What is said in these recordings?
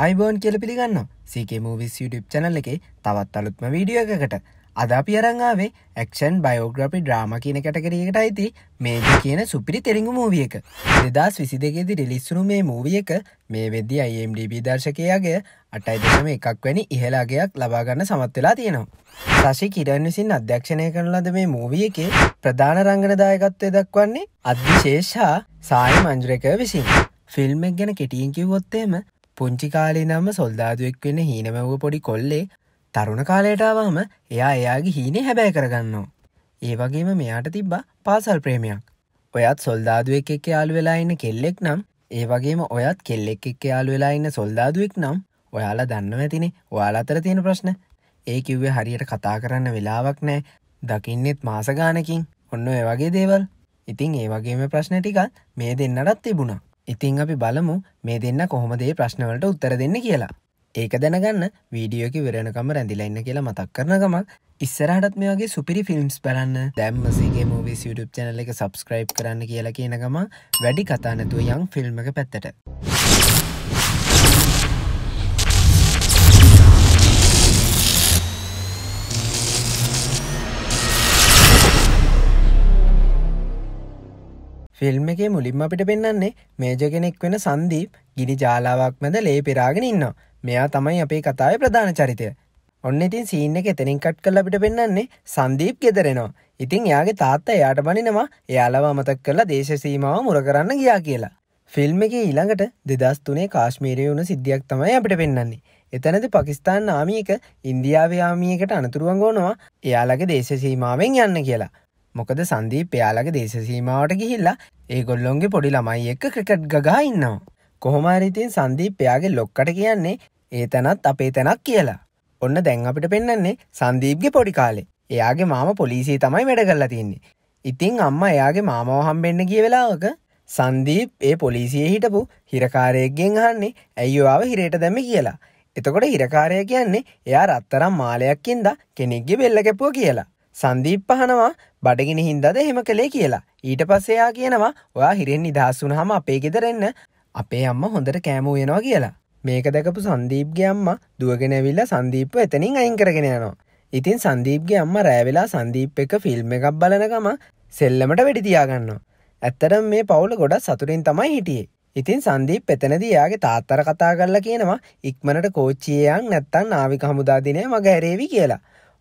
අයිබෝන් කියල පිළිගන්න සේකමූවිස් YouTube චැනල් එකේ තවත් අලුත්ම වීඩියෝ එකකට අද අපි අරංාවේ ඇක්ෂන් බයෝග්‍රපි ඩ්‍රාම කියන කටකරියකට අයිති මේ කියන සුපිරි තෙරිඟු මූවිය එක දෙදස් විසි දෙකෙදි රිලිස්සුණු මේ මූවිය එක මේ වෙද්දි අයිම්DB දර්ශකයාගේ අටයිදම එකක් වැනි ඉහලාගයක් ලබාගන්න සමත්වෙලා තියෙනවා සශි කිරන් විසින් අධ්‍යක්ෂණය කරන ලද මේ මූවිය එකේ ප්‍රධාන රංගනදායකත්වය දක්වන්නේ අධිශේෂා සාය මංජරක විසින් ෆිල්ම් එක් ගැන කෙටියෙන් කිව්වොත්තේම පුංචි කාලේ නම්ම සොල්දාදුවෙක් වෙන හීනමැව්ව පොඩි කොල්ලේ තරුණ කාලයටාවම එයා එයාගේ හීනේ හැබැයි කරගන්නවා. ඒ වගේම මෙයාට තිබ්බ පාසල් ප්‍රේමයක්. ඔයත් සොල්දාදුවෙක් එක් යාල් වෙලා ඉන්න කෙල්ලෙක් නම් ඒ වගේම ඔයත් කෙල්ලෙක් එක් යාල් වෙලා ඉන්න සොල්දාදුවෙක් නම් ඔයාලා දන්න ඇතිනේ ඔයාලාතර තියෙන ප්‍රශ්න ඒ කිව්වේ හරියට කතා කරන්න වෙලාවක් නෑ දකින්නෙත් මාසගානකින් ඔන්න ඒ වගේ දේවල් ඉතින් ඒ වගේම ප්‍රශ්න ටිකත් මේ දෙන්නටත් තිබුණා ඉතිං අපි බලමු මේ දෙන්න කොහොමදේ ප්‍රශ්නවලට උත්තර දෙන්න කියලා. ඒක දැනගන්න වීඩියෝක විරණකම රැඳිලඉන්න කියලා මතක් කරන ගමක් ඉස්සරහටත් මේ වගේ සුපිරි ෆිල්ම්ස් බලන්න දැම්මසගේ මූවිස් YouTube චැනල එක සබස්ක්‍රයිබ් කරන්න කියලා කියන ගම වැඩි කතානැතුව යං ෆිල්ම් එක පැත්තට. ෆිල්ම් එකේ මුලින්ම අපිට පෙන්න්නේ මේජ කෙනෙක් වෙන සන්දීප් ගිනි ජාලාවක් මැද ලේ පෙරාගෙන ඉන්න මෙයා තමයි අපේ කතාව ප්‍රධාන චරිතය ඔන්න ඉතින් සීන්න එක එතනින් කට් කල්ල අපිට පෙන්න්නේ සන්දීප් ගෙදරෙනවා ඉතින් යාගේ තාත්තා එයාට බනිනවා එයාලව අමතක් කරලා දේශසීමාව මුර කරන්න ගියා කියලා ෆිල්ම් එක ඊළඟට දෙදස් තුනේ කාශ්මීරය වුණු සිද්ධියක් තමයි අපිට පෙන්න්නේ එතනද පකිස්ාන් නාමියක ඉන්දියාවයාමියකට අනතුරුවන්ගෝනවා එයාලගේ දේශසීමාවෙන් යන්න කියලා මොකද සන්දීප එයාලගේ දේශ සීමාවට ගිහිල්ලා ඒගොල්ලොන්ගේ පොඩි ළමයි එක්ක ක්‍රිකට් ගගා ඉන්නවා. කොහොමාරිතින් සන්දීප එයාගේ ලොක්කට කියන්නේ ඒ තැනත් අපේ තැනක් කියලා. ඔන්න දැන් අපිට පෙන්නන්නේ සන්දීප්ගේ පොඩි කාලේ එයාගේ මාම පොලිසිය තමයි වැඩ කරලා තින්නේ. ඉතිං අම්ම එයාගේ මාමවහම්බෙන්න්න කිය වෙලාවක සන්දීප් ඒ පොලිසිය හිටපු හිරකාරයක්ගෙන් හන්නේ ඇයිවාව හිරේට දැම කියලා. එතකොට හිරකාරය කියන්නේ එයා රත්තරම් මාලයක්කින්ද කෙනෙක්ගේ බෙල්ල කැපුව කියලා. සන්දීප් පහනවා බඩගෙන හින්දද එහෙම කළේ කියලා. ඊට පස්සෙයා කියනවා ඔයා හිරෙන් නිදහස්සුන හම අපේ ගෙදරෙන්න අපේ අම්ම හොඳට කෑමූයෙනවා කියලා. මේක දැකපු සන්දීප්ගේ අම්ම දුවගෙනැවිල්ල සන්දීප්ව එතනින් අයින් කරගෙන යනවා. ඉතින් සන්දීප්ගේ අම්ම රෑවෙලා සන්දීප් එක ෆිල්ම් එකක් බලනකම සෙල්ලමට වෙඩිතියාගන්නවා. ඇත්තටම මේ පවුල ගොඩ සතුරින් තමයි හිටියේ. ඉතින් සන්දීප් එතනදී යාගේ තාත්තර කතා කරලා කියනවා ඉක්මනට කෝච්චියයන් නැත්තන් නාවික හමුදාදිනය මග හැරේවි කියලා.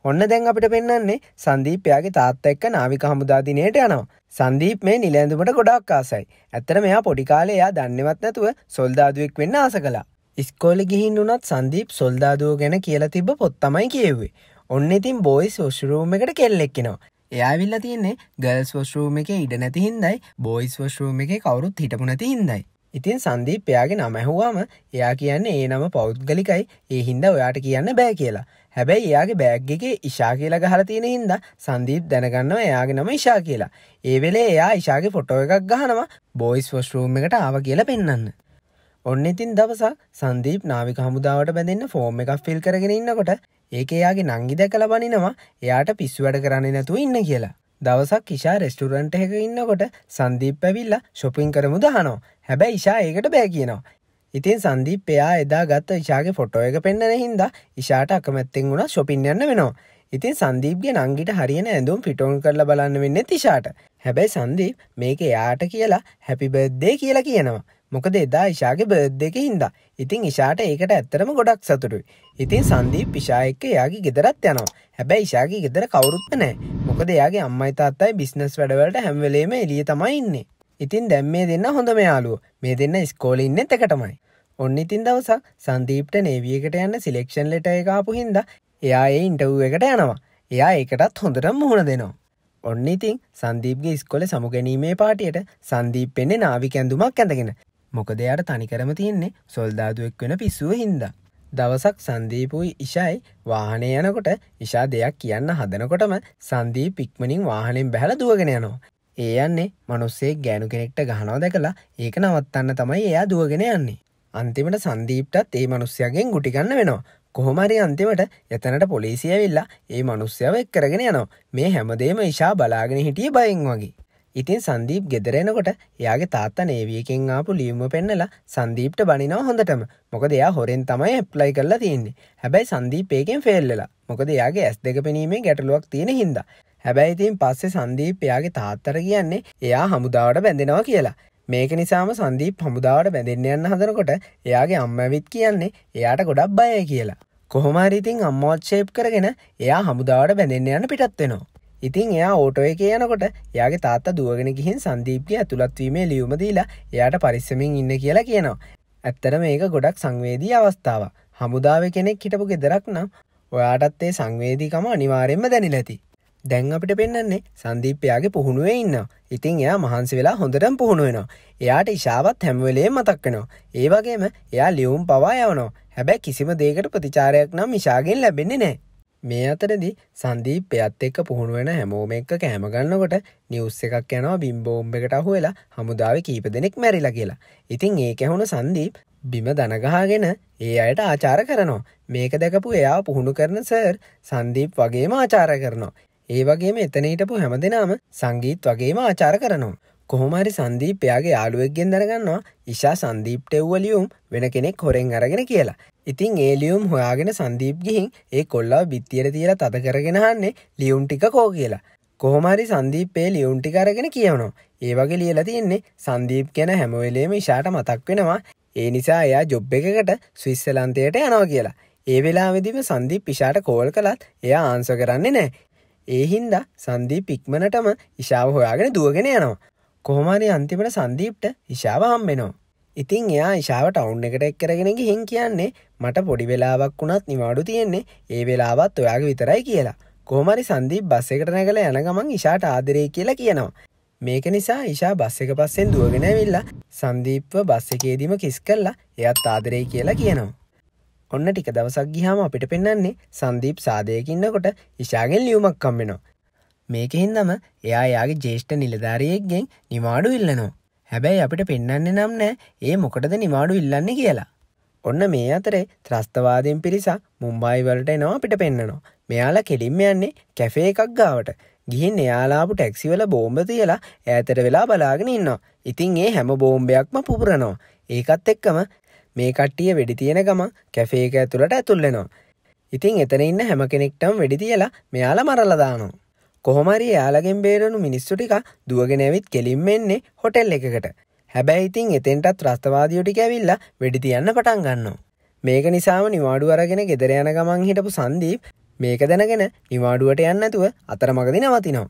ඔන්න දැන් අපිට පෙන්න්නේ සන්දීපයාගේ තාත්ත එක්ක නාවික හමුදාදිනයට යනවා. සන්දීප් මේ නිලැඳුමට ගොඩක් ආසයි. ඇත්තට මෙයා පොඩිකාලේ එයා දන්නවත් නැතුව සොල්දාදුවෙක් වෙන්න ආස කලා. ඉස්කෝලි ගිහින් වුනත් සන්දීප් සොල්දාදුව ගැන කියලා තිබ පොත්තමයි කියෙව්වේ. ඔන්න ඉතින් බෝයිස් ඔෂරූම් එකට කෙල්ලෙක්කෙනවා. එයාවිල්ල තියෙන්නේ ගල්ස් වශරූම එක ඉඩ නැති හින්දයි බෝයිස් වශරූම එක කවරුත් හිටපු නැති හින්දයි. ඉතින් සන්දීප් එයාගේ නමැහුවාම එයා කියන්නේ ඒ නම පෞද්ගලිකයි ඒ හින්ද ඔයාට කියන්න බෑ කියලා. හැබැයි එයාගේ බෑග්ගේ ඉශා කියලා ගහල තියෙන හින්ද සන්දීප් දැනගන්නවා එයාගේ නම ඉශා කියලා ඒ වෙලේ එයා ඉශාගේ ෆොටෝ එකක් ගහනවා බෝයිස් ෆොස්ටරූම් එකට ආව කියලා පෙන්න්න ඔන්න ඉතින් දවසක් සන්දීප් නාවික හමුදාවට බැඳන්න ෆෝර්ම් එකක් ෆිල් කරගෙන ඉන්නකොට ඒක එයාගේ නංගි දැකල බනිනවා එයාට පිස්සු වැඩ කරන්නේ නැතුව ඉන්න කියලා. දවසක් ඉශා රෙස්ටුරන්ට් එක ඉන්නකොට සන්දීප් පැවිල්ලා ශොපින් කරමු දහනෝ හැබැයි ඉශා ඒකට බෑ කියනවා. ඉතින් සන්දීප එයා එදා ගත්ත ඉශාගේ ෆොටෝ එක පෙන්න්නන හින්දා ඉශාට අකමැත්තෙන් වුණ ශොපින් යන්න වෙනවා. ඉතින් සන්දීප්ගේ නංගිට හරියන ඇඳුම් පිටෝන් කරලා බලන්න වෙන්න තිශාට. හැබැයි සන්දීප් මේක එයාට කියලා හැපිබද්දේ කියලා කියනවා. මොකද එදා ඉශාගේ බද්දක හින්දා. ඉතින් ඉශාට ඒකට ඇත්තරම ගොඩක් සතුටුයි. ඉතින් සන්දීප් පිශායක්ක යාගේ ගෙදරත් යනවා. හැබැයි ඉශාගේ ගෙදර කවරුත්ම නෑ. මොකද යාගේ අම්මයි තාත්තයි බිස්නස් වැඩවලට හැම්වලේම එලිය තමයින්නේ. ඉතින් දැම් මේ දෙන්න හොඳ මෙයාලුව මේ දෙන්න ස්කෝලින්න එතකටමයි. ඔන්න ඉතින් දවසක් සන්දීප්ට නේවියකට යන්න සිලෙක්ෂන් ලෙට එකපු හින්ද එයා ඒ ඉන්ටව් එකට යනවා එයා ඒකටත් හොඳට මුහුණ දෙනවා ඔන්න ඉතින් සන්දීප්ගේ ස්කොල සමුගැනීමේ පාටියට සන්දීප් පෙන්නේ නාවි කැඳුමක් ඇඳගෙන මොකද එයාට තනිකරම තියන්නේ සොල්දාදුවෙක් වෙන පිස්සුව හින්ද. දවසක් සන්දීපුයි ඉශයි වාහනය යනකොට ඉශා දෙයක් කියන්න හදනකොටම සන්දී පික්මනින් වාහනෙන් බැහල දුවගෙන යනවා. ඒ යන්නේ මනුස්සේ ගෑනු කෙනෙක්ට ගහනෝ දැකලා ඒක නවත්තන්න තමයි එයා දුවගෙන යන්නේ. අන්තිමට සන්දීප්ටත් ඒ මනුස්්‍යයගෙන් ගුටිගන්න වෙනවා. කොහොමරි අන්තිමට එතනට පොලිසිය වෙල්ලා ඒ මනුස්්‍යාව එක් කරගෙන යනවා මේ හැමදේම ඉශා බලාගෙන හිටිය බයින් වගේ. ඉතින් සන්දීප් ගෙදරෙනකොට එයාගේ තාත්තා නේවියකෙන් ආපු ලියුම පෙන්නලා සන්දීප්ට බනිනව හොඳටම මොකද එයා හොරෙන් තමයි එප්ලයි කරලා තියන්නේ හැබැයි සන්දීපයකෙන් ෆෙල්ලලා මොකද එයාගේ ඇස් දෙක පෙනීමේ ගැටලුවක් තියෙන හින්දා හැබැයි ඉතින් පස්සේ සන්දීප එයාගේ තාත්තර කියන්නේ එයා හමුදාවට බැඳෙනවා කියලා මේක නිසාම සන්දීප් හමුදාවට බැඳෙන්න්න යන්න හදනකොට එයාගේ අම්මවිත් කියන්නේ එයාට ගොඩක් බය කියලා. කොහොමරිඉතින් අම්මෝච්චේප් කරගෙන එයා හමුදාවට බැඳෙන්න්න යන්න පිටත්වෙනවා. ඉතින් එයා ඕටෝ එක යනකොට යාගේ තාත්තා දුවගෙන ගිහින් සන්දීප්ගේ ඇතුළත්වීමේ ලියුමදීලා එයාට පරිස්සමින් ඉන්න කියලා කියනවා. ඇත්තට මේක ගොඩක් සංවේදී අවස්ථාව. හමුදාව කෙනෙක් හිටපු ගෙදරක් නම් ඔයාටත් ඒ සංවේදීකම අනිවාරෙන්ම දැනිලැති. දැන් අපිට පෙන්න්නේ සන්දීප්පයාගේ පුහුණුවේ ඉන්නවා. ඉතින් එයා මහන්සි වෙලා හොඳටම් පුහුණුවෙනවා. එයාට ඉශාවත් හැමවෙලේ මතක්කනවා. ඒ වගේම එයා ලියුම් පවා යවනවා. හැබැයි කිසිම දේකට ප්‍රතිචාරයක් නම් ඉශාගෙන් ලැබෙන්නේ නෑ. මේ අතරදි සන්දීප එයත් එක්ක පුහුණුවෙන හැමෝම එක්ක කෑමගන්නකොට නිවස් එකක් යනවා බිම්බෝම්බ එකට අහුවෙලා හමුදාව කීප දෙනෙක් මැරිලා කියලා. ඉතින් ඒ ඇහුණු සන්දීප් බිම දනගහගෙන ඒ අයට ආචාර කරනවා. මේක දැකපු එයා පුහුණු කරන සර් සන්දීප් වගේම ආචාර කරනවා. ඒ වගේම එතනහිටපු හැම දෙනාම සංගීත් වගේම ආචාර කරනවා. කොහොමරි සන්දීපයාගේ යාළුවෙක්ගෙන් දැනගන්නවා ඉශා සන්දීප්ට එව්වලියුම් වෙන කෙනෙක් හොරෙන් අරගෙන කියලා. ඉතින් ඒලියුම් හොයාගෙන සන්දීප් ගිහින් ඒ කොල්ලාව බිත්තියට තියලා තද කරගෙනහන්නේ ලියුම් ටික කෝ කියලා. කොහොමරි සන්දීපේ ලියුම් ටික අරගෙන කියවනවා. ඒ වගේ ලියලා තියෙන්නේ සන්දීප් ගැන හැමවෙලේම ඉශාට මතක් වෙනවා. ඒ නිසා එයා ජොබ් එකකට ස්විස්සලන්තයට යනවා කියලා. ඒ වෙලාවෙදිම සන්දීප් ඉශාට කෝල් කළත් එයා ආන්ස කරන්නේ නෑ. ඒ හින්දා සන්දී පික්මනටම ඉශාව හොයාගෙන දුවගෙන යනවා. කොහොමරි අන්තිමට සන්දීප්ට ඉශාව හම්බෙනවා. ඉතින් එයා ඉශාවට අවුන් එකට එක් කරගෙන ගිහින් කියන්නේ මට පොඩි වෙලාවක් වුණත් නිවාඩු තියෙන්නේ ඒ වෙලාවත් ඔයාගේ විතරයි කියලා. කොහමරි සන්දීප් බස් එකට නැගල යන ගමන් ඉශාට ආදරේ කියලා කියනවා. මේක නිසා ඉශා බස් එක පස්සෙන් දුවගෙන ඇවිල්ලා සන්දීප්ව බස් එකේදීම කිස් කල්ලා එයත් ආදරේ කියලා කියනවා. ඔන්න ටික දවසක් ගිහාම අපිට පෙන්න්නේ සන්දීප් සාදයකින්නකොට ඉශාගෙන් ලියුමක් කම්බෙනවා. මේකෙහින්දම එයා යාගේ ජේෂ්ඨ නිලධාරයෙක්ගෙන් නිමාඩු ඉල්ලනවා. හැබැයි අපිට පෙන්න්නේ නම් නෑ ඒ මොකටද නිමාඩු ඉල්ලන්නේ කියලා. ඔන්න මේ අතරේ ත්‍රස්තවාදයෙන් පිරිසා මුම්බයි වලට එනවා අපිට පෙන්න්නනවා. මෙයාලා කෙලින්ම යන්නේ කැෆේ එකක් ගාවට. ගිහින් එයාලාපු ටැක්සිවල බෝම්බ තියලා ඇතර වෙලා බලාගෙන ඉන්නවා. ඉතින් ඒ හැම බෝම්බයක්ම පුපුරනවා. ඒකත් එක්කම මේ කට්ටිය වැඩි තියෙන ගම කැෆේක ඇතුළට ඇතුල්ලෙනවා. ඉතින් එතන ඉන්න හැම කෙනෙක්ටම් වැඩි තියලා මෙයාල මරලදානවා. කොහොමරි යාලගෙන් බේරනු මිනිස්සු ටික දුවගෙනැවිත් කෙලින්ම එන්නේ හොටෙල් එකකට හැබැයි ඉතින් එතෙන්ටත් ත්‍රස්තවාදියෝටි ඇවිල්ලා වැඩි තියන්න පටන් ගන්නවා. මේක නිසාම නිවාඩු අරගෙන ගෙදර යන ගමන් හිටපු සන්දීප් මේක දැනගෙන නිවාඩුවට යන්න ඇතුව අතර මගදි නවතිනවා.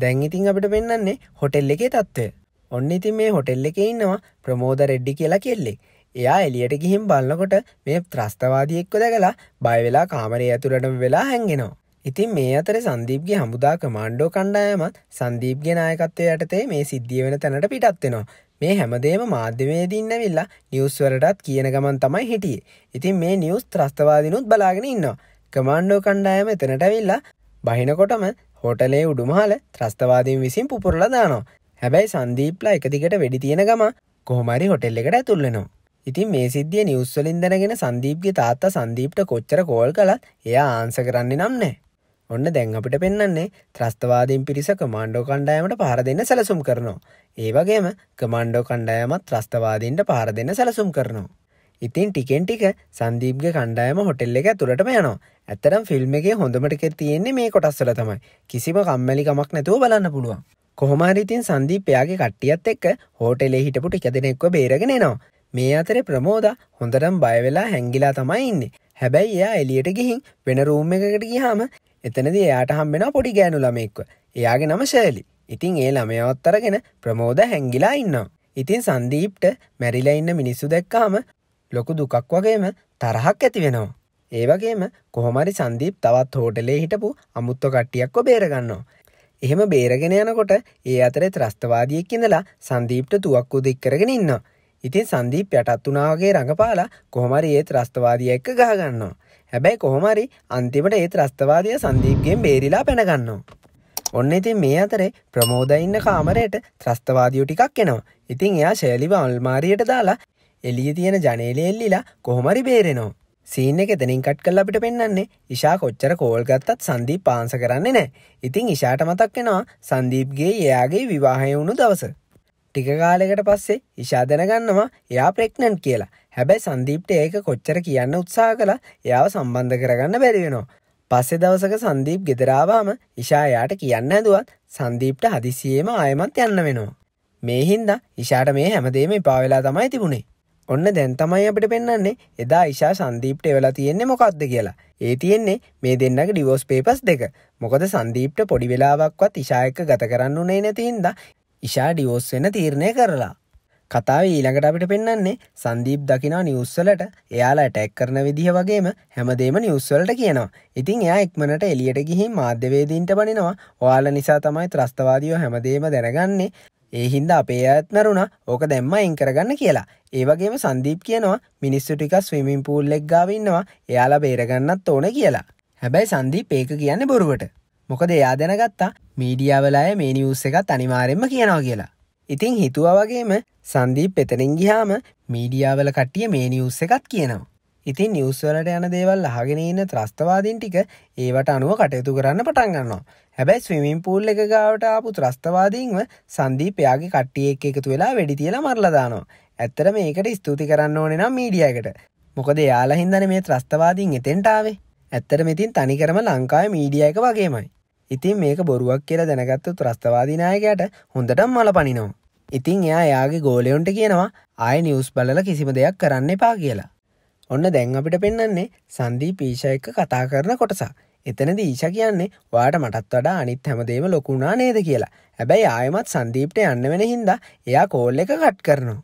දැන් ඉතින් අපිට පෙන්න්නේ හොටෙල් එකේ තත්ත්වය. ඔන්න ඉතින් මේ හොටෙල් එකේ ඉන්නවා ප්‍රමෝද රෙඩ්ඩි කියලා කෙල්ලෙක් එයා එලියට ගිහිම් බලන්නකොට මේ ත්‍රස්තවාදියෙක්ව දැකලා බයවෙලා කාමරය ඇතුළටම වෙලා හැන්ගෙනවා. ඉතින් මේ අතර සන්දීප්ගේ හමුදා කමාණ්ඩෝ කණ්ඩායමත් සන්දීප්ගේ නායකත්වය යටතේ මේ සිද්ධිය වෙන තැනට පිටත්වෙනවා. මේ හැමදේම මාධ්‍යමේදීන්න විල්ලා නිියස්වරටත් කියන ගමන් තමයි හිටියේ. ඉතින් මේ නිියස් ත්‍රස්තවාදිනුත් බලාගෙන ඉන්නවා. කමාණ්ඩෝ කණ්ඩායම එතනට විල්ලා බහිනකොටම හොටලේ උඩුමහල ත්‍රස්තවාදීන් විසින් පුපුරලදානවා. හැබැයි සන්දීප්ලා එකදිකට වැඩි තියෙන ගම කොහොමරි හොටෙල් එකට ඇතුල්ලෙනවා. ඉතින් මේ සිද්ධිය නිවස්වලින් දැනගෙන සන්දීප්ගේ තාත්තා සන්දීප්ට කොච්චර කෝල් කලත් එයා ආන්ස කරන්නේ නම්නෑ. ඔන්න දැන් අපිට පෙන්න්නේ ත්‍රස්තවාදීන් පිරිස කමණ්ඩෝ කණ්ඩායමට පහර දෙන්න සැලසුම් කරනවා. ඒ වගේම කමණ්ඩෝ කණ්ඩායමත් ත්‍රස්තවාදීන්ට පහර දෙන්න සැලසුම් කරනවා. ඉතින් ටිකෙන් ටික සන්දීප්ග කණ්ඩායම හොටෙල් එක ඇතුළටම යනවා ඇත්තරම් ෆිල්ම් එකේ හොඳමටික තියෙන්නේ මේ කොටස්සල තමයි කිසිම කම්මැලිකමක් නැතුව බලන්න පුළුවන් කොහොමරිඉතින් සන්දීපයාගේ කට්ටියත් එක්ක හෝටෙලේ හිටපු ටිකදනෙක්ව බේරගෙනනවා මේ අතර ප්‍රමෝද හොඳටම් බයවෙලා හැංගිලා තමයි ඉන්නේ හැබැයි එයා එලියට ගිහින් වෙන රූම් එකකට ගිහාම එතනද එයාට හම්බෙන පොඩි ගෑනු ළමෙක්ව එයාගේ නම ශෑලි ඉතින් ඒ ළමයවත් අරගෙන ප්‍රමෝද හැංගිලා ඉන්නවා ඉතින් සන්දීප්ට මැරිලා ඉන්න මිනිස්සු දැක්කාම ලොකු දුකක් වගේම තරහක් ඇති වෙනවා. ඒ වගේම කොහොමරි සන්දීප් තවත් හෝටලේ හිටපු අමුත්ත කට්ටියක්ව බේරගන්නවා. එහෙම බේරගෙන යනකොට ඒ අතරේ ත්‍රස්තවාදියෙක් ඉඳලා සන්දීප්ට තුවක්කු දික් කරගෙන ඉන්නවා. ඉතින් සන්දීප් යටත් වනාවගේ රඟපාලා කොහොමරි ඒත් රස්තවාදිය එක්ක ගහගන්නවා. හැබැයි කොහොමරි අන්තිමට ඒත් රස්තවාදය සන්දීප්ගෙන් බේරිලා පැනගන්නවා. ඔන්න ඉතින් මේ අතරේ ප්‍රමෝද ඉන්න කාමරයට ත්‍රස්තවාදියෝ ටිකක් එනවා. ඉතින් එයා ශෛලිව අල්මාරියට දාලා එළිය තියෙන ජනේලෙ එල්ලිලා කොහොමරි බේරෙනවා. සීන් එක එතනින් කට් කරලා අපිට පෙන්වන්නේ ඉෂා කොච්චර කෝල් ගත්තත් සංදීප් පාන්ස කරන්නේ නැහැ. ඉතින් ඉෂාට මතක් වෙනවා සංදීප්ගේ එයාගේ විවාහය වුණු දවස. ටික කාලෙකට පස්සේ ඉෂා දැනගන්නවා එයා ප්‍රෙක්නන්් කියලා හැබැයි සන්දීප්ට ඒක කොච්චර කියන්න උත්සා කලා එයාව සම්බන්ධ කරගන්න බැරිවෙනවා පස්සෙ දවසක සන්දීප් ගෙදරාවාම ඉශායාට කියන්න ඇදුවත් සන්දීප්ට හදිසියේම ආයමත් යන්න වෙනවා. මේ හින්දා ඉශාට මේ හැමදේම පාවෙලා තමයි තිබුණේ. ඔන්න දැන් තමයි අපිට පෙන්න්නේ එදා ඉශා සන්දීප්ට වෙලා තියෙන්නේ මොකක්ද කියලා. ඒ තියෙන්නේ මේ දෙන්නගේ ඩිවෝස් පේපස් දෙක. මොකද සන්දීප්ට පොඩි වෙලාවක්වත් ඉශායක ගත කරන්න උනේ නැතිහින්දා ඉෂා ඩියෝස් වෙන තීරණය කරලා. කතාව ඊළඟට අපිට පෙන්න්නේ සන්දීප් දකිනා නිවස්සලට එයාලා ටැක් කරන විදිහ වගේම හැමදේම නිවස්සවලට කියනවා ඉතින් එයා ඉක්මනට එලියට ගිහින් මාධ්‍යවේදීන්ට පනිනවා ඔයාල නිසා තමයි ත්‍රස්තවාදියෝ හැමදේම දැනගන්නේ ඒ හින්ද අපේ ඇත්නරුණ ඕක දැම්ම ඉංකරගන්න කියලා ඒවගේම සන්දීප් කියනවා මිනිස්සු ටික ස්විමින් පූල් එක්ගාවන්නවා එයාලා බේරගන්නත් ඕන කියලා හැබැයි සන්දීප් ඒක කියන්න බොරුවට මොකද එයා දැනගත්තා මීඩියවලය මේ නිියස් එකත් අනිවාරෙන්ම කියනවා කියලා. ඉතිං හිතුව වගේම සන්දීප් එතනින් ගිහාම මීඩියාවල කට්ටිය මේ නිියස් එකත් කියනවා. ඉතින් නිියස්වලට යන දේවල් අහගෙන ඉන්න ත්‍රස්තවාදීන් ටික ඒවට අනුව කටයුතු කරන්න පටන් ගන්නවා. හැබැයි ස්විමින් පූල් එක ගාවට ආපු ත්‍රස්තවාදීන්ව සන්දීපයාගේ කට්ටියෙක් එකතු වෙලා වැඩි තියලා මරලදානවා. ඇත්තර මේකට ස්තුති කරන්න ඕනෙ නම් මීඩියකට. මොකද යාලා හින්දන මේ ත්‍රස්තවාදීන් එතෙන්ටාවේ. ඇත්තර මෙතින් තනිකරම ලංකාව මීඩිය එක වගේමයි. ඉතින් මේක බොරුවක් කියලා දැනගත්තු ත්‍රස්තවාදිනායකයට හොඳටම් මල පනිනවා. ඉතිං එයා යාගේ ගෝලයොන්ට කියනවා ආය නිවස් බලල කිසිම දෙයක් කරන්න එපා කියලා. ඔන්න දැන් අපිට පෙන්න්නේ සන්දී පීෂයක කතා කරන කොටසා. එතනද ඊශ කියන්නේ වාට මටත් වඩා අනිත් හැමදේම ලොකුණා නේද කියලා. හැබැයි ආයමත් සන්දීප්ට යන්න වෙන හින්දා එයා කෝල් එක කට් කරනවා.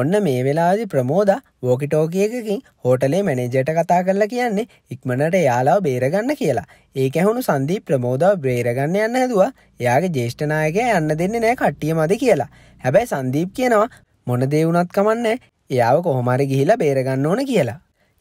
ඔන්න මේ වෙලාදි ප්‍රමෝදා වෝකිටෝකියකින් හෝටලේ මැනේජට කතා කරලා කියන්නේ ඉක්මනට යාලාව බේරගන්න කියලා ඒ ඇහුණු සන්දී ප්‍රමෝදාව බ්‍රේරගන්න යන්න හැදවා යාගේ ජේෂ්ඨනායක යන්න දෙන්න නෑ කට්ටිය මද කියලා හැබැයි සන්දීප් කියනවා මොනදේවුනත් කමන්න එයාව කොහොමරි ගිහිලා බේරගන්න ඕන කියලා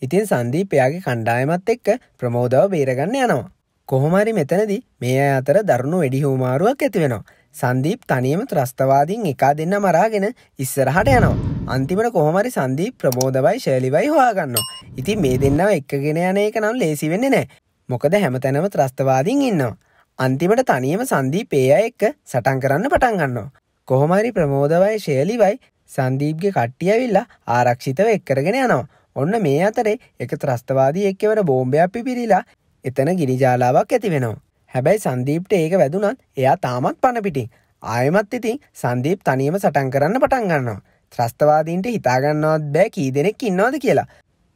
ඉතින් සන්දීපයාගේ කණ්ඩායමත් එක්ක ප්‍රමෝදාව බේරගන්න යනවා. කොහොමරි මෙතනදි මේ අතර දරුණු වැඩි හෝමාරුවක් ඇතිවෙනවා. සන්දීප් තනියම ත්‍රස්තවාදීන් එකා දෙන්න මරාගෙන ඉස්සරහට යනවා. අන්තිමට කොහොමරි සන්දීප් ප්‍රබෝධවයි ශෛලිවයි හොයාගන්න. ඉතින් මේ දෙන්නව එක්කගෙන යන එක නම් ලේසි වෙන්නේ නෑ. මොකද හැමතැනම ත්‍රස්තවාදීන් ඉන්නවා. අන්තිමට තනියම සන්දීප් ඒ අය එක්ක සටන් කරන්න පටන් ගන්නවා. කොහොමරි ප්‍රමෝදවයි ශෛලිවයි සන්දීප්ගේ කට්ටිය ඇවිල්ලා ආරක්ෂිතව එක්කරගෙන යනවා. ඔන්න මේ අතරේ එක ත්‍රස්තවාදී එක්කවර බෝම්බයක් පිපිරිලා එතන ගිනිජාලාවක් ඇති වෙනවා. හැබැයි සන්දීප්ට ඒක වැදුනත් එයා තාමත් පණපිටින් ආයමත් ඉතින් සන්දීප් තනියම සටන් කරන්න පටන්ගන්නවා ත්‍රස්තවාදීන්ට හිතාගන්නවත් බෑ කී දෙනෙක් ඉන්නවාද කියලා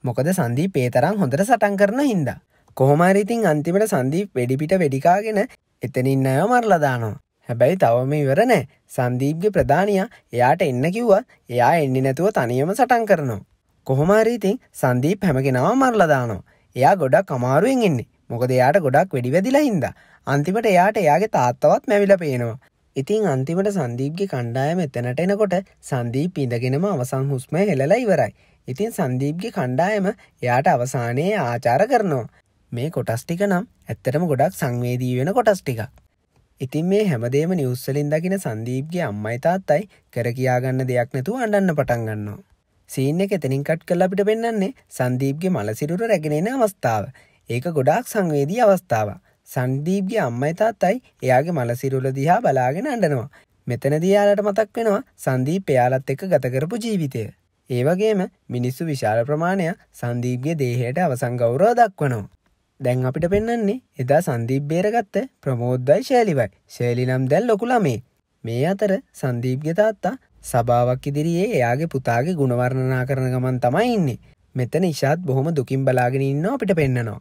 මොකද සන්දී පේතරම් හොඳට සටන් කරන හින්දා. කොහොමරිඉතින් අන්තිමට සන්දී වැඩිපිට වැඩිකාගෙන එතනින් අයව මරලදානවා. හැබැයි තවම ඉවරනෑ සන්දීප්ගේ ප්‍රධානයා එයාට එන්න කිව්වා එයා එන්නි නැතුව තනියම සටන් කරනවා. කොහොමරීතින් සන්දීප් හැමගෙනව මරලදානවා. එයා ගොඩක් අමාරුවෙන් එන්නේ මොකද එයාට ගොඩක් වැඩි වැදිලා හින්ද. අන්තිමට එයාට එයාගේ තාත්තවත් මැවිල පේනවා. ඉතින් අන්තිමට සන්දීප්ගේ කණ්ඩායම එතනට එනකොට සන්දීප් ඉඳගෙනම අවසං හුස්ම හෙලලා ඉවරයි. ඉතින් සන්දීප්ගේ කණ්ඩායම එයාට අවසානයේ ආචාර කරනවා. මේ කොටස් ටික නම් ඇත්තටම ගොඩක් සංවේදී වෙන කොටස් ටික. ඉතින් මේ හැමදේම නිවස්සලින් දකින සන්දීප්ගේ අම්මයි තාත්තයි කර කියාගන්න දෙයක් නැතුව අඩන්න පටන් ගන්නවා. සීන එක එතනින් කට් කල් අපිට පෙන්න්නේ සන්දීප්ගේ මලසිරුර රැගෙනෙන අවස්ථාව. ඒක ගොඩාක් සංවේදී අවස්ථාව. සන්දීප්ගේ අම්මයි තාත්තයි එයාගේ මලසිරුල දිහා බලාගෙන අඩනවා. මෙතන දයාලට මතක් වෙනවා සන්දී පයාලත් එක්ක ගතකරපු ජීවිතය. ඒවගේම මිනිස්සු විශාල ප්‍රමාණයක් සන්දීප්ගේ දේහයට අවසංගෞරෝ දක්වනවා. දැන් අපිට පෙන්නන්නේ එදා සන්දීප් බේරගත්ත ප්‍රමෝද්දයි ශෑලිවයි ශේලි නම් දැල් ලොකුළමේ මේ අතර සන්දීප්ගේ තාත්තා සභාවක් ඉදිරියේ එයාගේ පුතාගේ ගුණවර්ණනා කරන ගමන් තමයි ඉන්නේ මෙතන ඉශාත් බොහොම දුකින් බලාගෙන ඉන්නවා අපිට පෙන්න්නනවා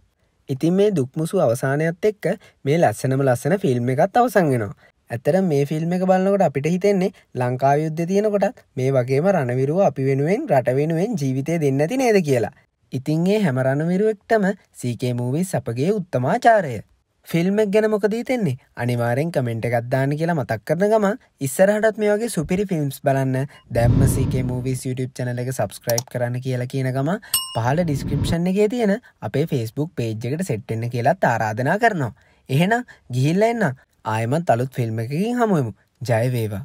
ඉතින් මේ දුක්මුසු අවසානයක්ත් එක්ක මේ ලස්සනම ලස්සන ෆිල්ම් එකත් අවසංගෙනවා ඇත්තර මේ ෆිල්ම් එක බලන්නකොට අපිට හිතෙන්නේ ලංකාවයුද්ධ තියෙනකොටත් මේ වගේම රණවිරුව අපි වෙනුවෙන් රට වෙනුවෙන් ජීවිතය දෙන්න ඇති නේද කියලා ඉතින්ගේ හැමරණවිරුවෙක්ටම සීකේ මූවී සපගේ උත්තමාචාරය ෆිල්ම්ක් ගැන මොකදී තෙන්නේ අනිවාරෙන් කමෙන්ට් එකත්දාන්න කියලා මතක් කරන ගම ඉස්සරහටත් මේ වගේ සුපිරි ෆිල්ම්ස් බලන්න දැම්ම සේකේ මූවිස් YouTube චැනල එක සබස්ක්‍රයිබ් කරන්න කියලා කියන ගම පහල ඩිස්ක්‍රපෂන් එකේ තියෙන අපේ ෆෙස්බුක් පේජ් එකට සෙට්ටෙන්න කියලා ආරාධනා කරනවා. එහෙනම් ගිහිල්ල එන්න ආයමත් අලුත් ෆිල්ම් එකකින් හමුවමු ජයවේවා.